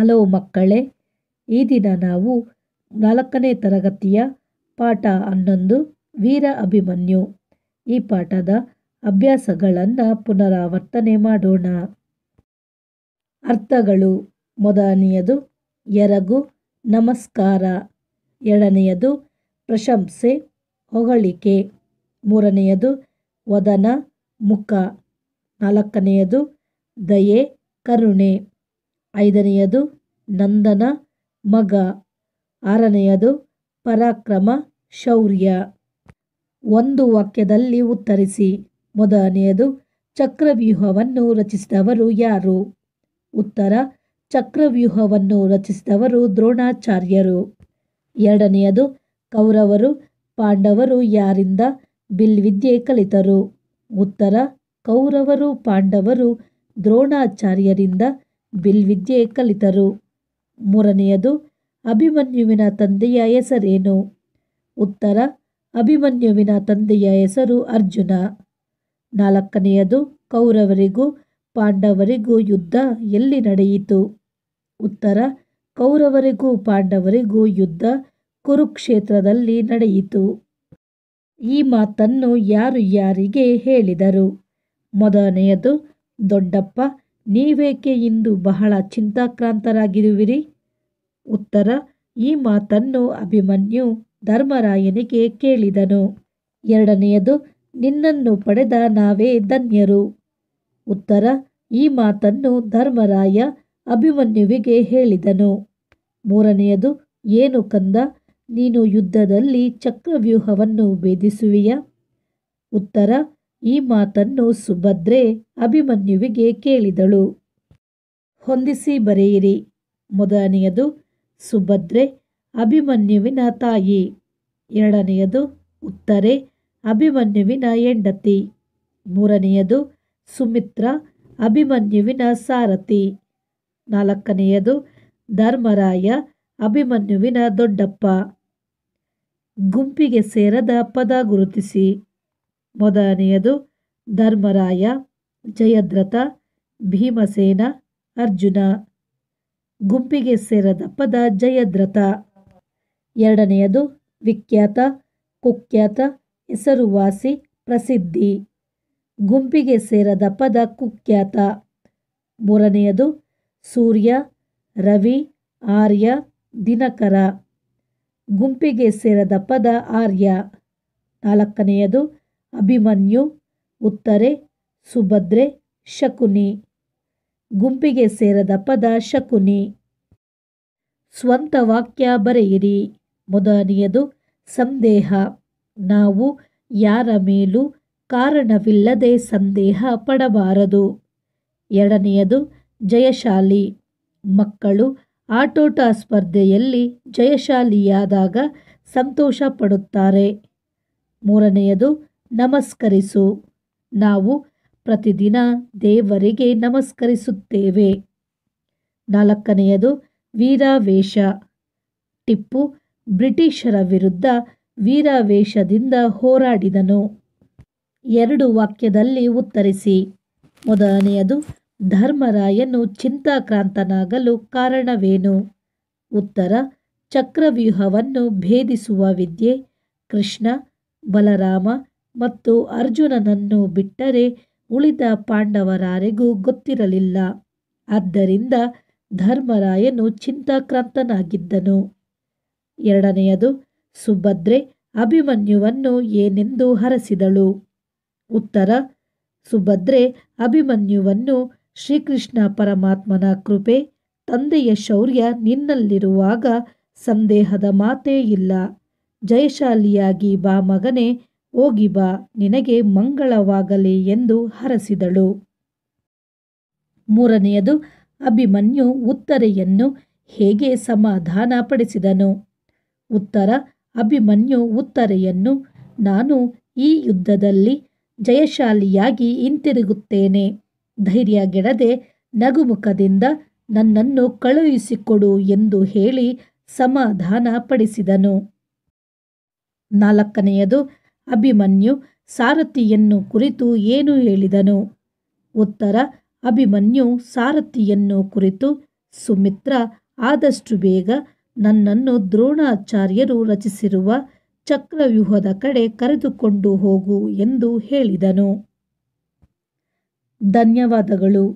hello ಮಕ್ಕಳೇ ಈ ದಿನ ನಾವು ನಾಲ್ಕನೇ ತರಗತಿಯ ಪಾಠ ಹನ್ನೊಂದು ವೀರ ಅಭಿಮನ್ಯು ಈ ಪಾಠದ ಅಭ್ಯಾಸಗಳನ್ನು ಪುನರಾವರ್ತನೆ ಮಾಡೋಣ ಅರ್ಥಗಳು ಮೊದಲನೆಯದು ಎರಗು ನಮಸ್ಕಾರ ಎರಡನೆಯದು ಪ್ರಶಂಸೆ ಹೊಗಳಿಕೆ ಮೂರನೆಯದು ವದನ ಮುಖ ನಾಲ್ಕನೆಯದು ದಯೆ ಕರುಣೆ ಐದನೆಯದು ನಂದನ ಮಗ ಆರನೆಯದು ಪರಾಕ್ರಮ ಶೌರ್ಯ ಒಂದು ವಾಕ್ಯದಲ್ಲಿ ಉತ್ತರಿಸಿ ಮೊದಲನೆಯದು ಚಕ್ರವ್ಯೂಹವನ್ನು ರಚಿಸಿದವರು ಯಾರು ಉತ್ತರ ಚಕ್ರವ್ಯೂಹವನ್ನು ರಚಿಸಿದವರು ದ್ರೋಣಾಚಾರ್ಯರು ಎರಡನೆಯದು ಕೌರವರು ಪಾಂಡವರು ಯಾರಿಂದ ಬಿಲ್ವಿದ್ಯೆ ಕಲಿತರು ಉತ್ತರ ಕೌರವರು ಪಾಂಡವರು ದ್ರೋಣಾಚಾರ್ಯರಿಂದ ಬಿಲ್ವಿದ್ಯೆ ಕಲಿತರು ಮೂರನೆಯದು ಅಭಿಮನ್ಯುವಿನ ತಂದೆಯ ಹೆಸರೇನು ಉತ್ತರ ಅಭಿಮನ್ಯುವಿನ ತಂದೆಯ ಹೆಸರು ಅರ್ಜುನ ನಾಲ್ಕನೆಯದು ಕೌರವರಿಗೂ ಪಾಂಡವರಿಗೂ ಯುದ್ಧ ಎಲ್ಲಿ ನಡೆಯಿತು ಉತ್ತರ ಕೌರವರಿಗೂ ಪಾಂಡವರಿಗೂ ಯುದ್ಧ ಕುರುಕ್ಷೇತ್ರದಲ್ಲಿ ನಡೆಯಿತು ಈ ಮಾತನ್ನು ಯಾರು ಯಾರಿಗೆ ಹೇಳಿದರು ಮೊದಲನೆಯದು ದೊಡ್ಡಪ್ಪ ನೀವೇಕೆ ಇಂದು ಬಹಳ ಚಿಂತಾಕ್ರಾಂತರಾಗಿರುವಿರಿ ಉತ್ತರ ಈ ಮಾತನ್ನು ಅಭಿಮನ್ಯು ಧರ್ಮರಾಯನಿಗೆ ಕೇಳಿದನು ಎರಡನೆಯದು ನಿನ್ನನ್ನು ಪಡೆದ ನಾವೇ ಧನ್ಯರು ಉತ್ತರ ಈ ಮಾತನ್ನು ಧರ್ಮರಾಯ ಅಭಿಮನ್ಯುವಿಗೆ ಹೇಳಿದನು ಮೂರನೆಯದು ಏನು ಕಂದ ನೀನು ಯುದ್ಧದಲ್ಲಿ ಚಕ್ರವ್ಯೂಹವನ್ನು ಭೇದಿಸುವಿಯ ಉತ್ತರ ಈ ಮಾತನ್ನು ಸುಭದ್ರೆ ಅಭಿಮನ್ಯುವಿಗೆ ಕೇಳಿದಳು ಹೊಂದಿಸಿ ಬರೆಯಿರಿ ಮೊದಲನೆಯದು ಸುಭದ್ರೆ ಅಭಿಮನ್ಯುವಿನ ತಾಯಿ ಎರಡನೆಯದು ಉತ್ತರೆ ಅಭಿಮನ್ಯುವಿನ ಹೆಂಡತಿ ಮೂರನೆಯದು ಸುಮಿತ್ರ ಅಭಿಮನ್ಯುವಿನ ಸಾರಥಿ ನಾಲ್ಕನೆಯದು ಧರ್ಮರಾಯ ಅಭಿಮನ್ಯುವಿನ ದೊಡ್ಡಪ್ಪ ಗುಂಪಿಗೆ ಸೇರದ ಪದ ಗುರುತಿಸಿ ಮೊದಲನೆಯದು ಧರ್ಮರಾಯ ಜಯದ್ರಥ ಭೀಮಸೇನ ಅರ್ಜುನ ಗುಂಪಿಗೆ ಸೇರದ ಪದ ಜಯದ್ರಥ ಎರಡನೆಯದು ವಿಖ್ಯಾತ ಕುಖ್ಯಾತ ಹೆಸರುವಾಸಿ ಪ್ರಸಿದ್ಧಿ ಗುಂಪಿಗೆ ಸೇರದ ಪದ ಕುಖ್ಯಾತ ಮೂರನೆಯದು ಸೂರ್ಯ ರವಿ ಆರ್ಯ ದಿನಕರ ಗುಂಪಿಗೆ ಸೇರದ ಪದ ಆರ್ಯ ನಾಲ್ಕನೆಯದು ಅಭಿಮನ್ಯು ಉತ್ತರೆ ಸುಭದ್ರೆ ಶಕುನಿ ಗುಂಪಿಗೆ ಸೇರದ ಪದ ಶಕುನಿ ಸ್ವಂತ ವಾಕ್ಯ ಬರೆಯಿರಿ ಮೊದಲನೆಯದು ಸಂದೇಹ ನಾವು ಯಾರ ಮೇಲೂ ಕಾರಣವಿಲ್ಲದೆ ಸಂದೇಹ ಪಡಬಾರದು ಎರಡನೆಯದು ಜಯಶಾಲಿ ಮಕ್ಕಳು ಆಟೋಟ ಸ್ಪರ್ಧೆಯಲ್ಲಿ ಜಯಶಾಲಿಯಾದಾಗ ಸಂತೋಷ ಪಡುತ್ತಾರೆ ಮೂರನೆಯದು ನಮಸ್ಕರಿಸು ನಾವು ಪ್ರತಿದಿನ ದೇವರಿಗೆ ನಮಸ್ಕರಿಸುತ್ತೇವೆ ನಾಲ್ಕನೆಯದು ವೀರಾವೇಶ ಟಿಪ್ಪು ಬ್ರಿಟಿಷರ ವಿರುದ್ಧ ವೀರಾವೇಶದಿಂದ ಹೋರಾಡಿದನು ಎರಡು ವಾಕ್ಯದಲ್ಲಿ ಉತ್ತರಿಸಿ ಮೊದಲನೆಯದು ಧರ್ಮರಾಯನು ಚಿಂತಾಕ್ರಾಂತನಾಗಲು ಕಾರಣವೇನು ಉತ್ತರ ಚಕ್ರವ್ಯೂಹವನ್ನು ಭೇದಿಸುವ ವಿದ್ಯೆ ಕೃಷ್ಣ ಬಲರಾಮ ಮತ್ತು ಅರ್ಜುನನನ್ನು ಬಿಟ್ಟರೆ ಉಳಿದ ಪಾಂಡವರಾರಿಗೂ ಗೊತ್ತಿರಲಿಲ್ಲ ಆದ್ದರಿಂದ ಧರ್ಮರಾಯನು ಚಿಂತಾಕ್ರಾಂತನಾಗಿದ್ದನು ಎರಡನೆಯದು ಸುಭದ್ರೆ ಅಭಿಮನ್ಯುವನ್ನು ಏನೆಂದು ಹರಸಿದಳು ಉತ್ತರ ಸುಭದ್ರೆ ಅಭಿಮನ್ಯುವನ್ನು ಶ್ರೀಕೃಷ್ಣ ಪರಮಾತ್ಮನ ಕೃಪೆ ತಂದೆಯ ಶೌರ್ಯ ನಿನ್ನಲ್ಲಿರುವಾಗ ಸಂದೇಹದ ಮಾತೇ ಇಲ್ಲ ಜಯಶಾಲಿಯಾಗಿ ಬಾ ಮಗನೇ ಹೋಗಿ ಬಾ ನಿನಗೆ ಮಂಗಳವಾಗಲಿ ಎಂದು ಹರಸಿದಳು ಮೂರನೆಯದು ಅಭಿಮನ್ಯು ಉತ್ತರೆಯನ್ನು ಹೇಗೆ ಸಮಾಧಾನ ಪಡಿಸಿದನು ಉತ್ತರ ಅಭಿಮನ್ಯು ಉತ್ತರೆಯನ್ನು ನಾನು ಈ ಯುದ್ಧದಲ್ಲಿ ಜಯಶಾಲಿಯಾಗಿ ಹಿಂತಿರುಗುತ್ತೇನೆ ಧೈರ್ಯಗೆಡದೆ ನಗುಮುಖದಿಂದ ನನ್ನನ್ನು ಕಳುಹಿಸಿಕೊಡು ಎಂದು ಹೇಳಿ ಸಮಾಧಾನ ಪಡಿಸಿದನು ನಾಲ್ಕನೆಯದು ಅಭಿಮನ್ಯು ಸಾರಥಿಯನ್ನು ಕುರಿತು ಏನು ಹೇಳಿದನು ಉತ್ತರ ಅಭಿಮನ್ಯು ಸಾರಥಿಯನ್ನು ಕುರಿತು ಸುಮಿತ್ರ ಆದಷ್ಟು ಬೇಗ ನನ್ನನ್ನು ದ್ರೋಣಾಚಾರ್ಯರು ರಚಿಸಿರುವ ಚಕ್ರವ್ಯೂಹದ ಕಡೆ ಕರೆದುಕೊಂಡು ಹೋಗು ಎಂದು ಹೇಳಿದನು ಧನ್ಯವಾದಗಳು